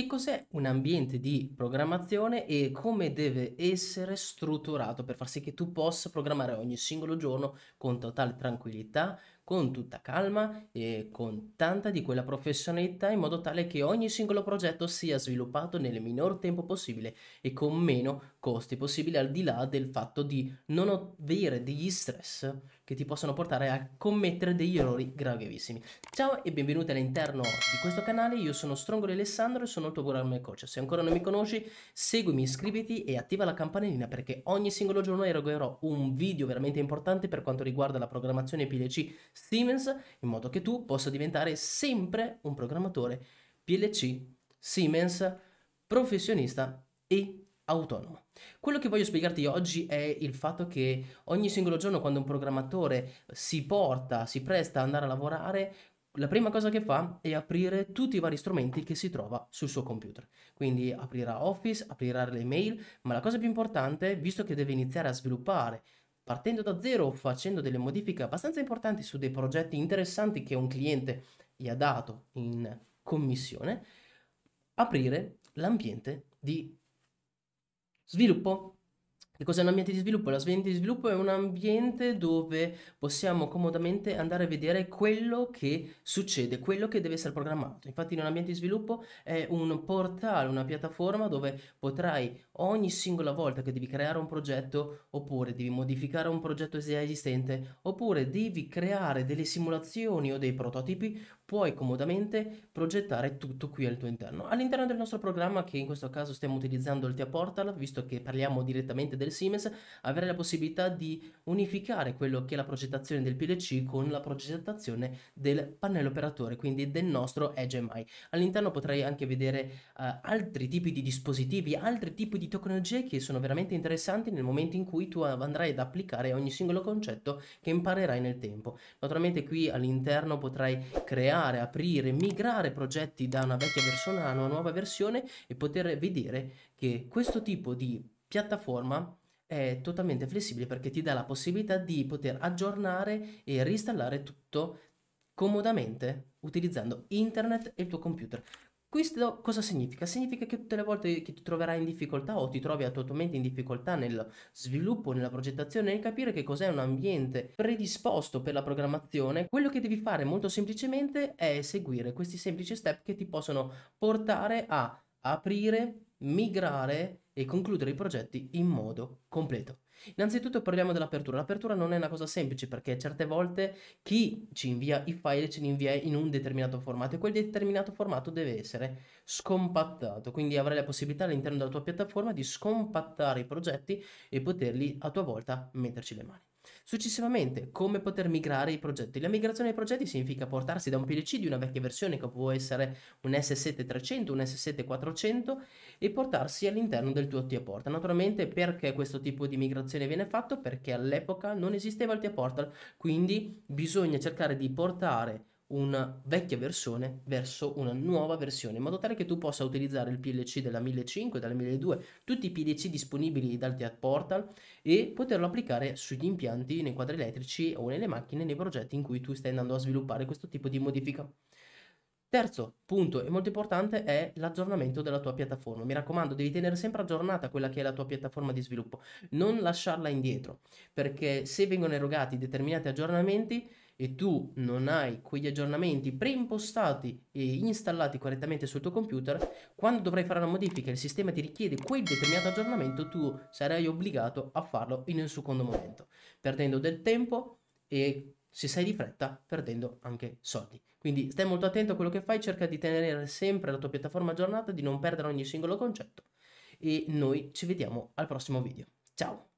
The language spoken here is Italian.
Che cos'è un ambiente di programmazione e come deve essere strutturato per far sì che tu possa programmare ogni singolo giorno con totale tranquillità, con tutta calma e con tanta di quella professionalità in modo tale che ogni singolo progetto sia sviluppato nel minor tempo possibile e con meno costi possibile al di là del fatto di non avere degli stress che ti possono portare a commettere degli errori gravissimi. Ciao e benvenuti all'interno di questo canale, io sono Strongoli Alessandro e sono il tuo programma coach. Se ancora non mi conosci, seguimi, iscriviti e attiva la campanellina perché ogni singolo giorno erogherò un video veramente importante per quanto riguarda la programmazione PLC Siemens in modo che tu possa diventare sempre un programmatore PLC Siemens professionista e autonomo. Quello che voglio spiegarti oggi è il fatto che ogni singolo giorno quando un programmatore si porta, si presta ad andare a lavorare, la prima cosa che fa è aprire tutti i vari strumenti che si trova sul suo computer. Quindi aprirà Office, aprirà le mail, ma la cosa più importante, visto che deve iniziare a sviluppare partendo da zero, o facendo delle modifiche abbastanza importanti su dei progetti interessanti che un cliente gli ha dato in commissione, aprire l'ambiente di sviluppo che cos'è un ambiente di sviluppo? L'ambiente di sviluppo è un ambiente dove possiamo comodamente andare a vedere quello che succede, quello che deve essere programmato. Infatti in un ambiente di sviluppo è un portale, una piattaforma dove potrai ogni singola volta che devi creare un progetto oppure devi modificare un progetto esistente oppure devi creare delle simulazioni o dei prototipi puoi comodamente progettare tutto qui al tuo interno. All'interno del nostro programma, che in questo caso stiamo utilizzando il Tia Portal, visto che parliamo direttamente del Siemens, avrai la possibilità di unificare quello che è la progettazione del PLC con la progettazione del pannello operatore, quindi del nostro HMI. All'interno potrai anche vedere uh, altri tipi di dispositivi, altri tipi di tecnologie che sono veramente interessanti nel momento in cui tu andrai ad applicare ogni singolo concetto che imparerai nel tempo. Naturalmente qui all'interno potrai creare eliminare, aprire, migrare progetti da una vecchia versione a una nuova versione e poter vedere che questo tipo di piattaforma è totalmente flessibile perché ti dà la possibilità di poter aggiornare e reinstallare tutto comodamente utilizzando internet e il tuo computer. Questo cosa significa? Significa che tutte le volte che ti troverai in difficoltà o ti trovi attualmente in difficoltà nel sviluppo, nella progettazione, nel capire che cos'è un ambiente predisposto per la programmazione, quello che devi fare molto semplicemente è seguire questi semplici step che ti possono portare a aprire migrare e concludere i progetti in modo completo. Innanzitutto parliamo dell'apertura. L'apertura non è una cosa semplice perché certe volte chi ci invia i file ce li invia in un determinato formato e quel determinato formato deve essere scompattato. Quindi avrai la possibilità all'interno della tua piattaforma di scompattare i progetti e poterli a tua volta metterci le mani. Successivamente, come poter migrare i progetti? La migrazione dei progetti significa portarsi da un PLC di una vecchia versione che può essere un S7300, un S7400 e portarsi all'interno del tuo tia portal. Naturalmente perché questo tipo di migrazione viene fatto? Perché all'epoca non esisteva il tia portal, quindi bisogna cercare di portare una vecchia versione verso una nuova versione in modo tale che tu possa utilizzare il PLC della 1005, della 1002, tutti i PLC disponibili dal Teat Portal e poterlo applicare sugli impianti, nei quadri elettrici o nelle macchine, nei progetti in cui tu stai andando a sviluppare questo tipo di modifica. Terzo punto e molto importante è l'aggiornamento della tua piattaforma. Mi raccomando, devi tenere sempre aggiornata quella che è la tua piattaforma di sviluppo, non lasciarla indietro, perché se vengono erogati determinati aggiornamenti e tu non hai quegli aggiornamenti preimpostati e installati correttamente sul tuo computer, quando dovrai fare una modifica e il sistema ti richiede quel determinato aggiornamento, tu sarai obbligato a farlo in un secondo momento, perdendo del tempo e se sei di fretta perdendo anche soldi. Quindi stai molto attento a quello che fai, cerca di tenere sempre la tua piattaforma aggiornata, di non perdere ogni singolo concetto e noi ci vediamo al prossimo video. Ciao!